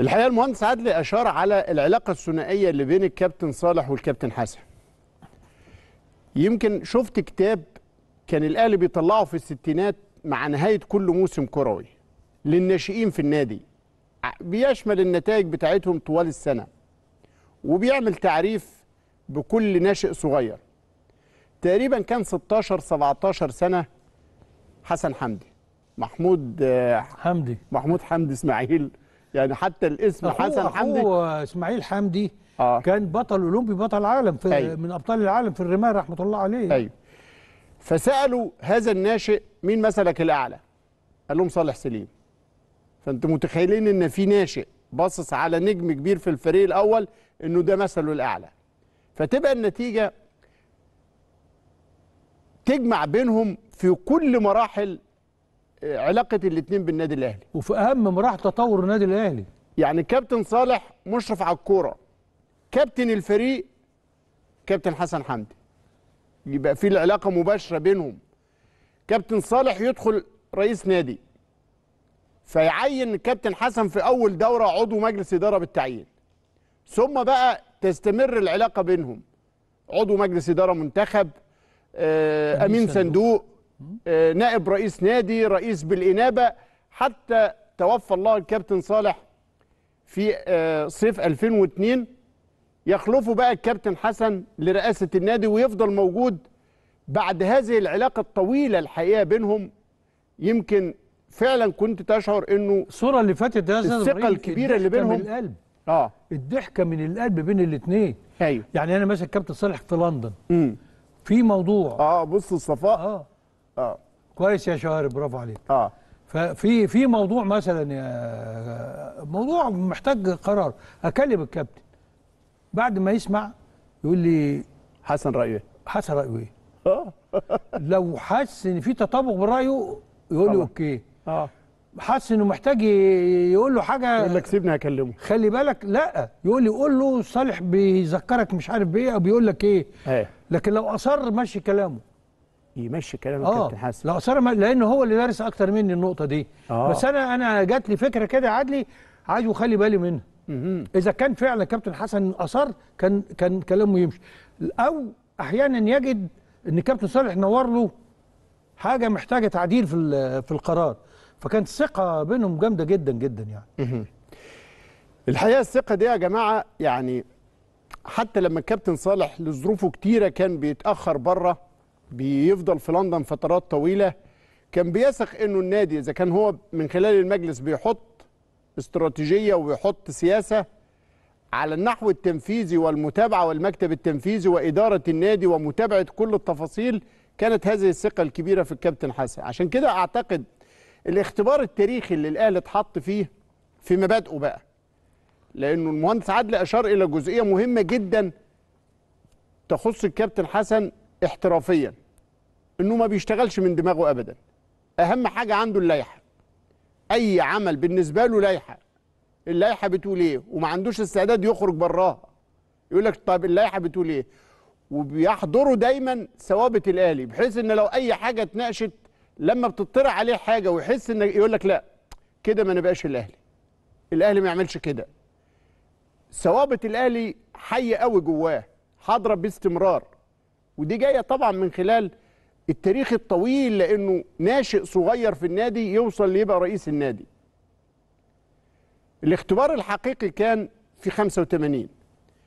الحقيقه المهندس عدلي اشار على العلاقه الثنائيه اللي بين الكابتن صالح والكابتن حسن يمكن شفت كتاب كان الاهلي بيطلعه في الستينات مع نهايه كل موسم كروي للناشئين في النادي بيشمل النتائج بتاعتهم طوال السنه وبيعمل تعريف بكل ناشئ صغير تقريبا كان 16 17 سنه حسن حمدي محمود آه، حمدي محمود حمدي اسماعيل يعني حتى الاسم أخوه حسن أخوه حمدي هو اسماعيل حمدي آه. كان بطل اولمبي بطل عالم في أيوه. من ابطال العالم في الرمايه رحمه الله عليه ايوه فسالوا هذا الناشئ مين مثلك الاعلى قال لهم صالح سليم فانتم متخيلين ان في ناشئ باصص على نجم كبير في الفريق الاول انه ده مثله الاعلى فتبقى النتيجه تجمع بينهم في كل مراحل علاقه الاثنين بالنادي الاهلي وفي اهم مراحل تطور النادي الاهلي يعني كابتن صالح مشرف على الكوره كابتن الفريق كابتن حسن حمدي يبقى في العلاقه مباشره بينهم كابتن صالح يدخل رئيس نادي فيعين كابتن حسن في اول دوره عضو مجلس اداره بالتعيين ثم بقى تستمر العلاقه بينهم عضو مجلس اداره منتخب آه، امين صندوق آه، نائب رئيس نادي رئيس بالإنابة حتى توفى الله الكابتن صالح في آه، صيف 2002 يخلفه بقى الكابتن حسن لرئاسة النادي ويفضل موجود بعد هذه العلاقة الطويلة الحقيقة بينهم يمكن فعلا كنت تشعر انه الصورة اللي فاتت يا الثقة الكبيرة اللي بينهم من القلب اه الضحكة من القلب بين الاثنين ايوه يعني انا ماسك كابتن صالح في لندن امم في موضوع اه بص الصفاء اه اه كويس يا شهر برافو عليك اه ففي في موضوع مثلا يا موضوع محتاج قرار اكلم الكابتن بعد ما يسمع يقول لي حسن رايه حسن رايه ايه؟ اه لو حس ان في تطابق برايه يقول لي اوكي اه حس انه محتاج يقول له حاجه يقول لك سيبني هكلمه خلي بالك لا يقول لي قول له صالح بيذكرك مش عارف بايه او بيقول لك ايه هي. إيه. لكن لو اصر ماشي كلامه يمشي كلام الكابتن آه، حسن حسن لا اصل لان هو اللي دارس اكتر مني النقطه دي أوه. بس انا انا جات لي فكره كده يا عدلي عايز اخلي بالي منها اذا كان فعلا كابتن حسن اثر كان كان كلامه يمشي او احيانا يجد ان كابتن صالح نور له حاجه محتاجه تعديل في في القرار فكانت الثقه بينهم جامده جدا جدا يعني الحقيقه الثقه دي يا جماعه يعني حتى لما الكابتن صالح لظروفه كتيره كان بيتاخر بره بيفضل في لندن فترات طويله كان بيثق انه النادي اذا كان هو من خلال المجلس بيحط استراتيجيه ويحط سياسه على النحو التنفيذي والمتابعه والمكتب التنفيذي واداره النادي ومتابعه كل التفاصيل كانت هذه الثقه الكبيره في الكابتن حسن عشان كده اعتقد الاختبار التاريخي اللي الاهلي اتحط فيه في مبادئه بقى لانه المهندس عدلي اشار الى جزئيه مهمه جدا تخص الكابتن حسن احترافيا انه ما بيشتغلش من دماغه ابدا اهم حاجه عنده اللائحه اي عمل بالنسبه له لائحه اللائحه بتقول ايه وما عندوش استعداد يخرج براها يقول لك طب اللائحه بتقول ايه وبيحضروا دايما ثوابت الالي بحيث ان لو اي حاجه اتناقشت لما بتطرح عليه حاجه ويحس ان يقول لك لا كده ما نبقاش الاهلي الاهلي ما يعملش كده ثوابت الاهلي حي قوي جواه حاضره باستمرار ودي جايه طبعا من خلال التاريخ الطويل لانه ناشئ صغير في النادي يوصل ليبقى رئيس النادي. الاختبار الحقيقي كان في 85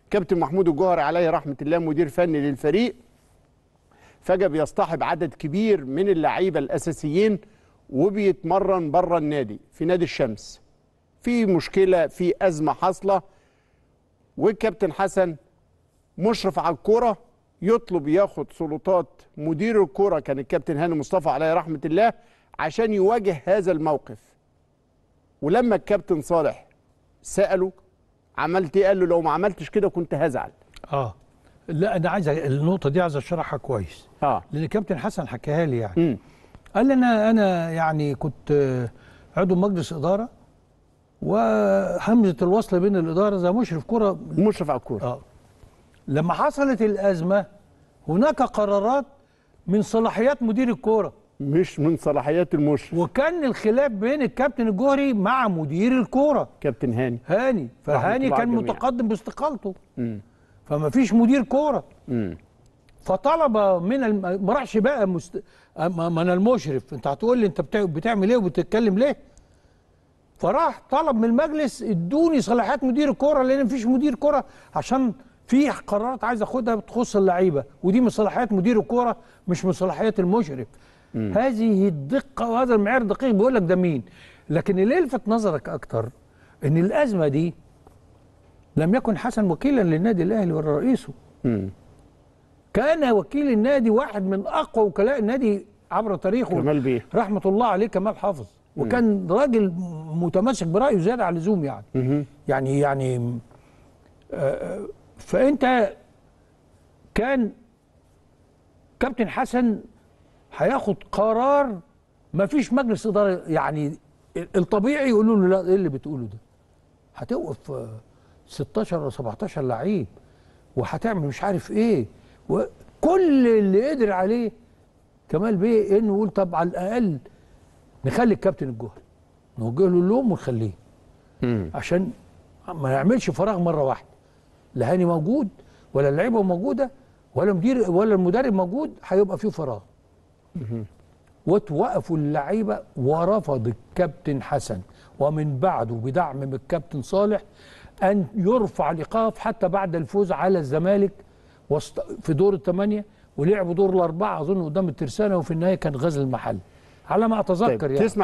كابتن محمود الجوهري عليه رحمه الله مدير فني للفريق فجأة بيصطحب عدد كبير من اللعيبه الاساسيين وبيتمرن بره النادي في نادي الشمس. في مشكله في ازمه حاصله والكابتن حسن مشرف على الكوره يطلب ياخد سلطات مدير الكرة كان الكابتن هاني مصطفى عليه رحمة الله عشان يواجه هذا الموقف ولما الكابتن صالح سأله عملت ايه قال له لو ما عملتش كده كنت هزعل اه لا انا عايز النقطه دي عايز اشرحها كويس اه لان الكابتن حسن حكاها لي يعني م. قال لي انا انا يعني كنت عضو مجلس اداره وهمزه الوصل بين الاداره زي مشرف كره مشرف على الكوره اه لما حصلت الازمه هناك قرارات من صلاحيات مدير الكوره مش من صلاحيات المشرف وكان الخلاف بين الكابتن الجوهري مع مدير الكوره كابتن هاني هاني فهاني كان جميع. متقدم باستقالته فما فيش مدير كوره فطلب من الم... ما راحش بقى مست... من المشرف انت هتقول لي انت بتع... بتعمل ايه وبتتكلم ليه فراح طلب من المجلس ادوني صلاحيات مدير الكوره لان مفيش مدير كوره عشان في قرارات عايز اخدها بتخص اللعيبه ودي من صلاحيات مدير الكوره مش من صلاحيات المشرف مم. هذه الدقه وهذا المعيار الدقيق بيقول لك ده مين لكن اللي لفت نظرك اكتر ان الازمه دي لم يكن حسن وكيلا للنادي الاهلي ولا رئيسه مم. كان وكيل النادي واحد من اقوى وكلاء النادي عبر تاريخه كمال بيه رحمه الله عليه كمال حافظ وكان راجل متمسك برايه زياده عن اللزوم يعني مم. يعني يعني آه، آه، فانت كان كابتن حسن هياخد قرار ما فيش مجلس اداره يعني الطبيعي يقولوا له لا ايه اللي بتقوله ده هتوقف 16 و 17 لعيب وهتعمل مش عارف ايه وكل اللي قدر عليه كمال بيه انه يقول طب على الاقل نخلي الكابتن الجهري نوجه له اللوم ونخليه عشان ما يعملش فراغ مره واحده لا هاني موجود ولا اللعيبه موجوده ولا مدير ولا المدرب موجود هيبقى فيه فراغ وتوقفوا اللعيبه ورفض الكابتن حسن ومن بعده بدعم من الكابتن صالح ان يرفع الايقاف حتى بعد الفوز على الزمالك في دور الثمانيه ولعبوا دور الاربعه اظن قدام الترسانه وفي النهايه كان غزل المحل على ما اتذكر طيب. يعني تسمع